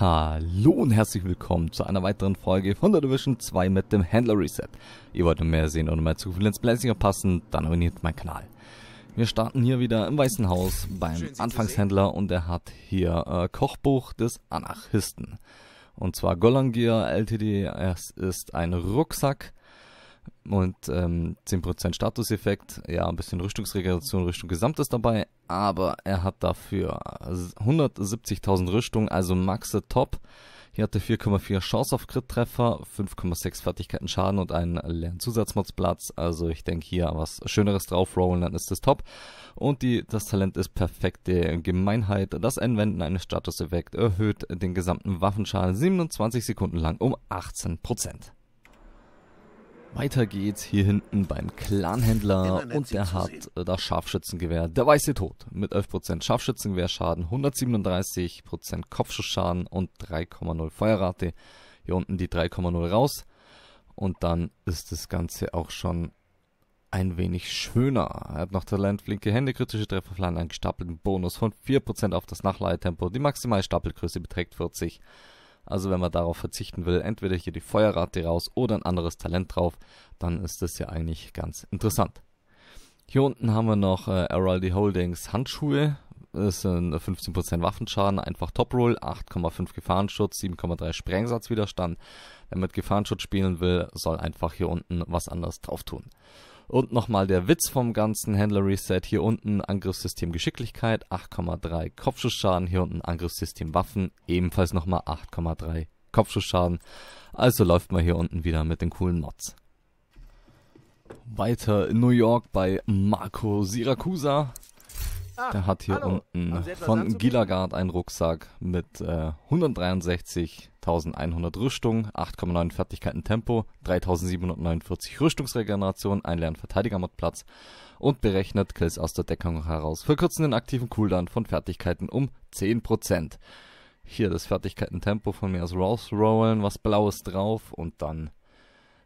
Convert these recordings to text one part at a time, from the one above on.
Hallo und herzlich willkommen zu einer weiteren Folge von der Division 2 mit dem Handler Reset. Ihr wollt mehr sehen und mehr zu viel ins Blazing passen, dann abonniert meinen Kanal. Wir starten hier wieder im Weißen Haus beim Anfangshändler und er hat hier äh, Kochbuch des Anarchisten. Und zwar Golangier LTD, es ist ein Rucksack und ähm, 10% Statuseffekt, ja ein bisschen Rüstungsregulation, Rüstung Gesamtes dabei, aber er hat dafür 170.000 Rüstung, also Maxe top. Hier hatte 4,4 Chance auf Crit-Treffer, 5,6 Fertigkeiten Schaden und einen leeren Zusatzmodsplatz. Also ich denke hier was Schöneres draufrollen, dann ist das top. Und die, das Talent ist perfekte Gemeinheit. Das Anwenden eines status Statuseffekts erhöht den gesamten Waffenschaden 27 Sekunden lang um 18%. Weiter geht's hier hinten beim Clanhändler und der hat äh, das Scharfschützengewehr. Der weiße Tod mit 11% Scharfschützengewehrschaden, 137% Kopfschussschaden und 3,0 Feuerrate. Hier unten die 3,0 raus. Und dann ist das Ganze auch schon ein wenig schöner. Er hat noch Talent, flinke Hände, kritische Treffer, einen gestapelten Bonus von 4% auf das Nachladetempo. Die maximale Stapelgröße beträgt 40. Also wenn man darauf verzichten will, entweder hier die Feuerrate raus oder ein anderes Talent drauf, dann ist das ja eigentlich ganz interessant. Hier unten haben wir noch äh, Heraldi Holdings Handschuhe. Das sind 15% Waffenschaden, einfach Top-Roll, 8,5 Gefahrenschutz, 7,3 Sprengsatzwiderstand. Wer mit Gefahrenschutz spielen will, soll einfach hier unten was anderes drauf tun. Und nochmal der Witz vom ganzen Handler Reset. Hier unten Angriffssystem Geschicklichkeit 8,3 Kopfschussschaden. Hier unten Angriffssystem Waffen ebenfalls nochmal 8,3 Kopfschussschaden. Also läuft man hier unten wieder mit den coolen Mods. Weiter in New York bei Marco Siracusa. Ah, der hat hier Hallo. unten von Gilagard einen Rucksack mit äh, 163.100 Rüstung, 8,9 Fertigkeiten Tempo, 3.749 Rüstungsregeneration, ein leeren Verteidigermodplatz und berechnet Kills aus der Deckung heraus, verkürzen den aktiven Cooldown von Fertigkeiten um 10%. Hier das Fertigkeiten Tempo von mir aus Rolls Rollen, was Blaues drauf und dann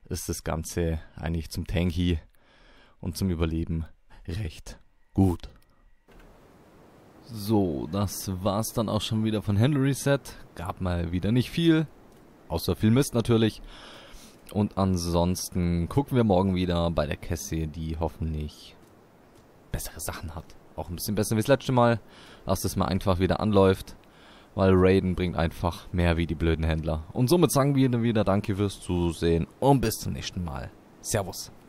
ist das Ganze eigentlich zum Tanky und zum Überleben recht gut das war's dann auch schon wieder von Handle Reset. Gab mal wieder nicht viel, außer viel Mist natürlich. Und ansonsten gucken wir morgen wieder bei der Kessie, die hoffentlich bessere Sachen hat. Auch ein bisschen besser wie das letzte Mal, Lass das mal einfach wieder anläuft. Weil Raiden bringt einfach mehr wie die blöden Händler. Und somit sagen wir wieder Danke fürs Zusehen und bis zum nächsten Mal. Servus.